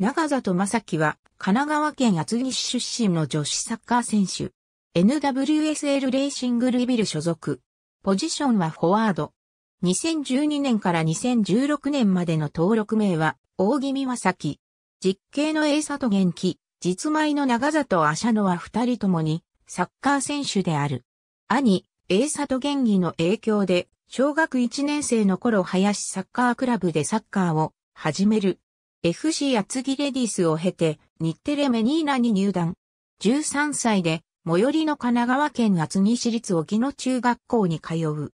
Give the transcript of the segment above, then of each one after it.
長里正樹は、神奈川県厚木市出身の女子サッカー選手。NWSL レーシングルイビル所属。ポジションはフォワード。2012年から2016年までの登録名は、大木美和咲。実刑の英里元気、実米の長里アシャノは二人ともに、サッカー選手である。兄、英里元気の影響で、小学1年生の頃林サッカークラブでサッカーを始める。FC 厚木レディスを経て、日テレメニーナに入団。13歳で、最寄りの神奈川県厚木市立沖野中学校に通う。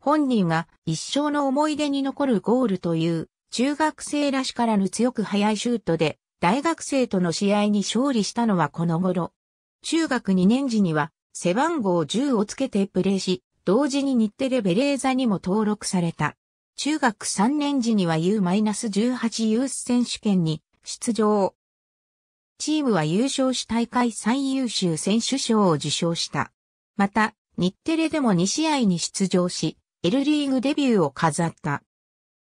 本人が一生の思い出に残るゴールという、中学生らしからぬ強く速いシュートで、大学生との試合に勝利したのはこの頃。中学2年時には、背番号10をつけてプレーし、同時に日テレベレーザにも登録された。中学3年時には U-18 ユース選手権に出場。チームは優勝し大会最優秀選手賞を受賞した。また、日テレでも2試合に出場し、L リーグデビューを飾った。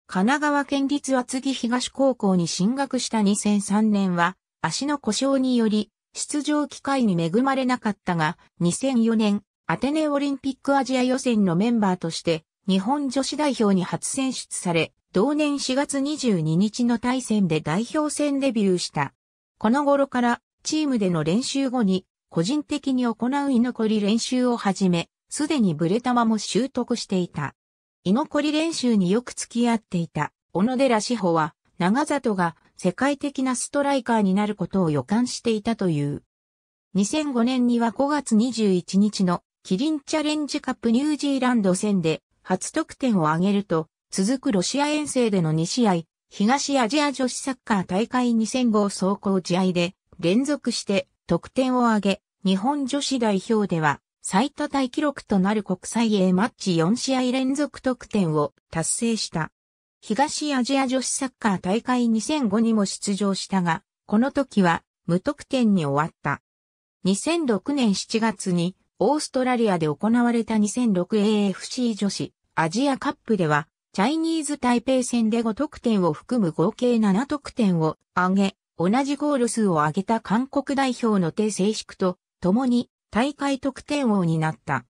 神奈川県立厚木東高校に進学した2003年は、足の故障により、出場機会に恵まれなかったが、2004年、アテネオリンピックアジア予選のメンバーとして、日本女子代表に初選出され、同年4月22日の対戦で代表戦デビューした。この頃からチームでの練習後に個人的に行う居残り練習をはじめ、すでにブレ玉も習得していた。居残り練習によく付き合っていた小野寺志保は長里が世界的なストライカーになることを予感していたという。2005年には5月21日のキリンチャレンジカップニュージーランド戦で初得点を挙げると、続くロシア遠征での2試合、東アジア女子サッカー大会2 0 0 5走行試合で、連続して得点を挙げ、日本女子代表では、最多大記録となる国際 A マッチ4試合連続得点を達成した。東アジア女子サッカー大会2005にも出場したが、この時は無得点に終わった。2006年7月にオーストラリアで行われた 2006AFC 女子アジアカップでは、チャイニーズ台北戦で5得点を含む合計7得点を挙げ、同じゴール数を挙げた韓国代表の手正式と共に大会得点王になった。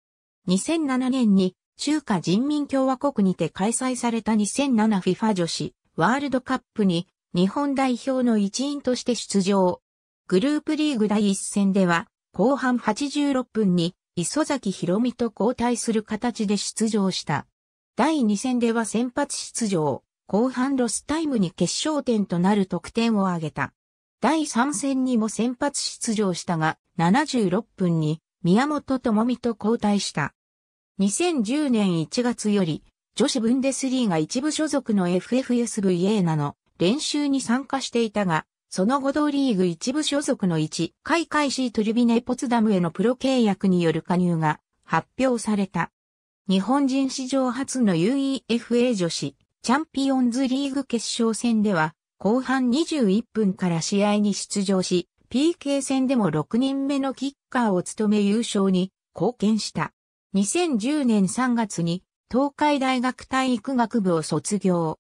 2007年に中華人民共和国にて開催された 2007FIFA 女子ワールドカップに日本代表の一員として出場。グループリーグ第一戦では後半86分に磯崎博美と交代する形で出場した。第2戦では先発出場、後半ロスタイムに決勝点となる得点を挙げた。第3戦にも先発出場したが、76分に宮本智美と交代した。2010年1月より、女子ブンデスリーが一部所属の FFSV a なの練習に参加していたが、その後同リーグ一部所属の1回シートリルビネポツダムへのプロ契約による加入が発表された。日本人史上初の UEFA 女子チャンピオンズリーグ決勝戦では後半21分から試合に出場し PK 戦でも6人目のキッカーを務め優勝に貢献した。2010年3月に東海大学体育学部を卒業。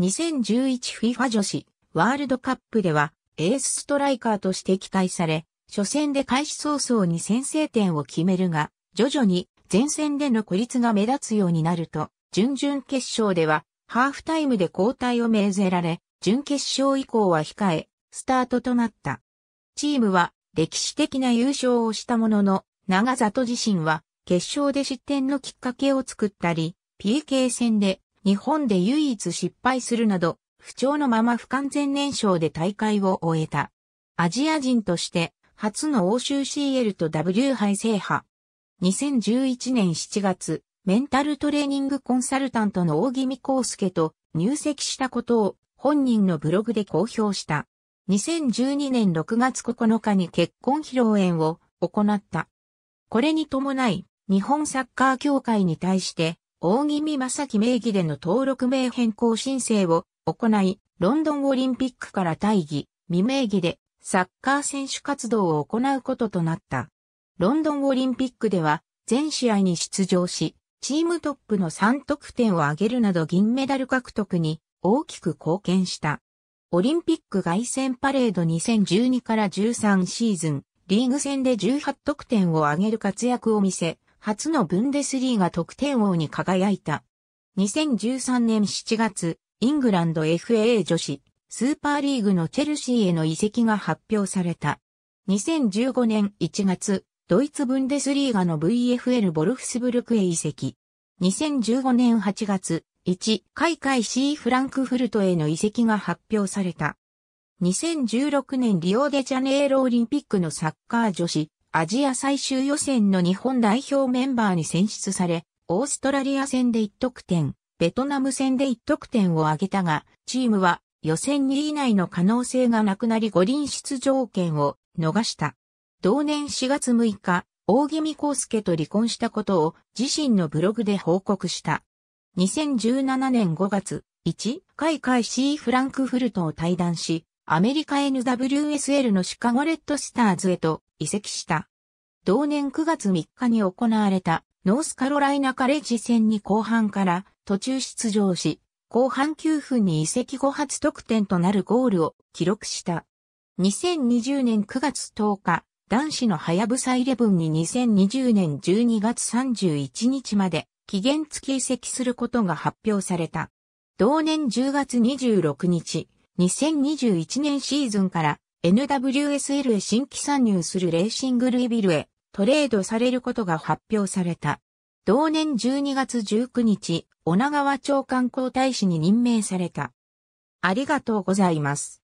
2011FIFA 女子ワールドカップではエースストライカーとして期待され、初戦で開始早々に先制点を決めるが、徐々に前線での孤立が目立つようになると、準々決勝ではハーフタイムで交代を命ぜられ、準決勝以降は控え、スタートとなった。チームは歴史的な優勝をしたものの、長里自身は決勝で失点のきっかけを作ったり、PK 戦で日本で唯一失敗するなど不調のまま不完全燃焼で大会を終えた。アジア人として初の欧州 CL と W 杯制覇。2011年7月、メンタルトレーニングコンサルタントの大木美康介と入籍したことを本人のブログで公表した。2012年6月9日に結婚披露宴を行った。これに伴い、日本サッカー協会に対して、大木美正樹名義での登録名変更申請を行い、ロンドンオリンピックから大義、未名義でサッカー選手活動を行うこととなった。ロンドンオリンピックでは全試合に出場し、チームトップの3得点を挙げるなど銀メダル獲得に大きく貢献した。オリンピック外戦パレード2012から13シーズン、リーグ戦で18得点を挙げる活躍を見せ、初のブンデスリーが得点王に輝いた。2013年7月、イングランド FA 女子、スーパーリーグのチェルシーへの移籍が発表された。2015年1月、ドイツブンデスリーガの VFL ボルフスブルクへ移籍。2015年8月、1、海外 C フランクフルトへの移籍が発表された。2016年リオデジャネイロオリンピックのサッカー女子、アジア最終予選の日本代表メンバーに選出され、オーストラリア戦で1得点、ベトナム戦で1得点を挙げたが、チームは予選2位以内の可能性がなくなり五輪出場権を逃した。同年4月6日、大木美康介と離婚したことを自身のブログで報告した。2017年5月、1、海海 C フランクフルトを退団し、アメリカ NWSL のシカゴレッドスターズへと移籍した。同年9月3日に行われたノースカロライナカレッジ戦に後半から途中出場し、後半9分に移籍後初得点となるゴールを記録した。2020年9月10日、男子のハヤブサイレブンに2020年12月31日まで期限付き移籍することが発表された。同年10月26日、2021年シーズンから NWSL へ新規参入するレーシングルイビルへトレードされることが発表された。同年12月19日、女川長官交代使に任命された。ありがとうございます。